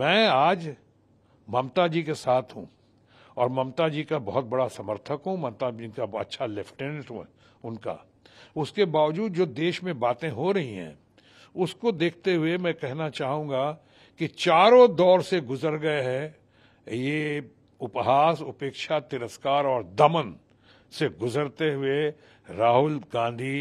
मैं आज ममता जी के साथ हूँ और ममता जी का बहुत बड़ा समर्थक हूँ ममता जी का अच्छा लेफ्टिनेंट हूँ उनका उसके बावजूद जो देश में बातें हो रही हैं उसको देखते हुए मैं कहना चाहूंगा कि चारों दौर से गुजर गए हैं ये उपहास उपेक्षा तिरस्कार और दमन से गुजरते हुए राहुल गांधी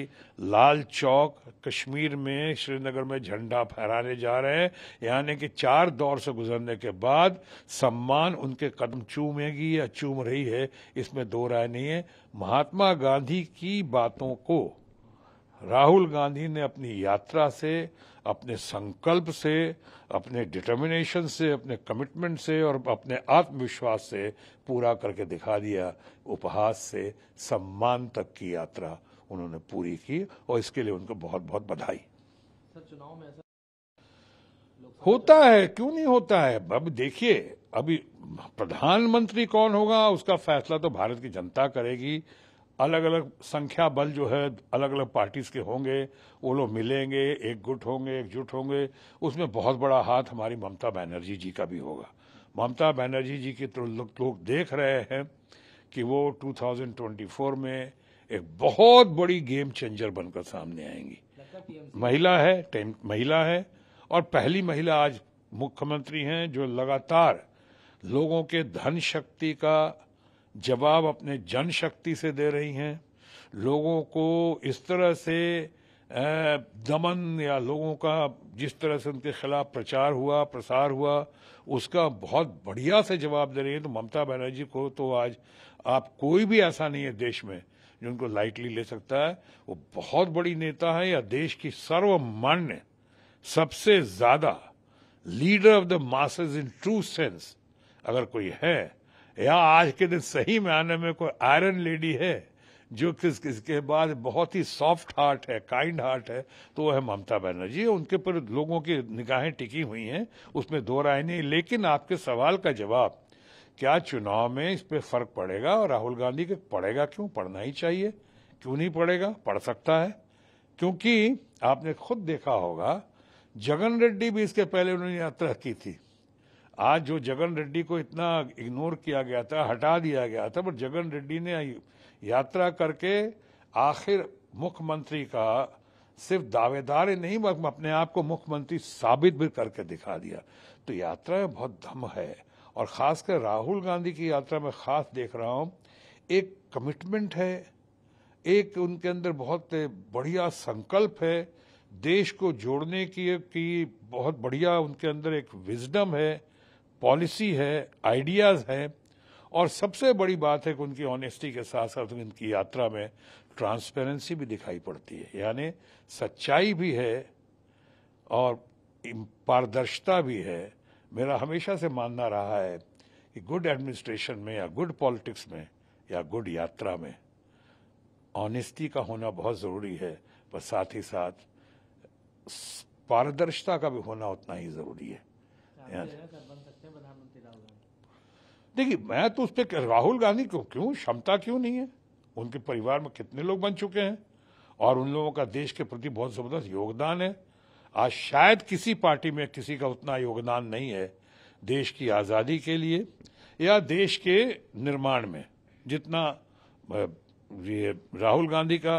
लाल चौक कश्मीर में श्रीनगर में झंडा फहराने जा रहे हैं यानी कि चार दौर से गुजरने के बाद सम्मान उनके कदम चूमेगी या चूम रही है इसमें दो राय नहीं है महात्मा गांधी की बातों को राहुल गांधी ने अपनी यात्रा से अपने संकल्प से अपने डिटर्मिनेशन से अपने कमिटमेंट से और अपने आत्मविश्वास से पूरा करके दिखा दिया उपहास से सम्मान तक की यात्रा उन्होंने पूरी की और इसके लिए उनको बहुत बहुत बधाई होता है क्यों नहीं होता है अब देखिए अभी प्रधानमंत्री कौन होगा उसका फैसला तो भारत की जनता करेगी अलग अलग संख्या बल जो है अलग अलग पार्टीज के होंगे वो लोग मिलेंगे एक गुट होंगे एकजुट होंगे उसमें बहुत बड़ा हाथ हमारी ममता बनर्जी जी का भी होगा ममता बनर्जी जी के तो लोग देख रहे हैं कि वो 2024 में एक बहुत बड़ी गेम चेंजर बनकर सामने आएंगी महिला है महिला है और पहली महिला आज मुख्यमंत्री हैं जो लगातार लोगों के धन शक्ति का जवाब अपने जनशक्ति से दे रही हैं लोगों को इस तरह से दमन या लोगों का जिस तरह से उनके खिलाफ प्रचार हुआ प्रसार हुआ उसका बहुत बढ़िया से जवाब दे रही है तो ममता बनर्जी को तो आज आप कोई भी ऐसा नहीं है देश में जो उनको लाइटली ले सकता है वो बहुत बड़ी नेता है या देश की सर्वमान्य सबसे ज्यादा leader of the masses in true sense अगर कोई है या आज के दिन सही मायने में कोई आयरन लेडी है जो किस किसके बाद बहुत ही सॉफ्ट हार्ट है काइंड हार्ट है तो वह है ममता बनर्जी उनके पर लोगों की निगाहें टिकी हुई हैं उसमें दो राय नहीं लेकिन आपके सवाल का जवाब क्या चुनाव में इस पर फर्क पड़ेगा और राहुल गांधी के पड़ेगा क्यों पढ़ना ही चाहिए क्यों नहीं पड़ेगा पढ़ सकता है क्योंकि आपने खुद देखा होगा जगन रेड्डी भी इसके पहले उन्होंने यात्रा की थी आज जो जगन रेड्डी को इतना इग्नोर किया गया था हटा दिया गया था बट जगन रेड्डी ने यात्रा करके आखिर मुख्यमंत्री का सिर्फ दावेदार ही नहीं बल्कि अपने आप को मुख्यमंत्री साबित भी करके दिखा दिया तो यात्रा में बहुत दम है और ख़ासकर राहुल गांधी की यात्रा में ख़ास देख रहा हूँ एक कमिटमेंट है एक उनके अंदर बहुत बढ़िया संकल्प है देश को जोड़ने की की बहुत बढ़िया उनके अंदर एक विजडम है पॉलिसी है आइडियाज़ है और सबसे बड़ी बात है कि उनकी ऑनेस्टी के साथ साथ उनकी यात्रा में ट्रांसपेरेंसी भी दिखाई पड़ती है यानी सच्चाई भी है और पारदर्शिता भी है मेरा हमेशा से मानना रहा है कि गुड एडमिनिस्ट्रेशन में या गुड पॉलिटिक्स में या गुड यात्रा में ऑनेस्टी का होना बहुत ज़रूरी है पर साथ ही साथ पारदर्शिता का भी होना उतना ही ज़रूरी है देखिए मैं तो उस पर राहुल गांधी को क्यों क्षमता क्यों नहीं है उनके परिवार में कितने लोग बन चुके हैं और उन लोगों का देश के प्रति बहुत ज़बरदस्त योगदान है आज शायद किसी पार्टी में किसी का उतना योगदान नहीं है देश की आज़ादी के लिए या देश के निर्माण में जितना ये राहुल गांधी का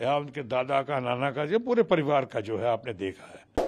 या उनके दादा का नाना का या पूरे परिवार का जो है आपने देखा है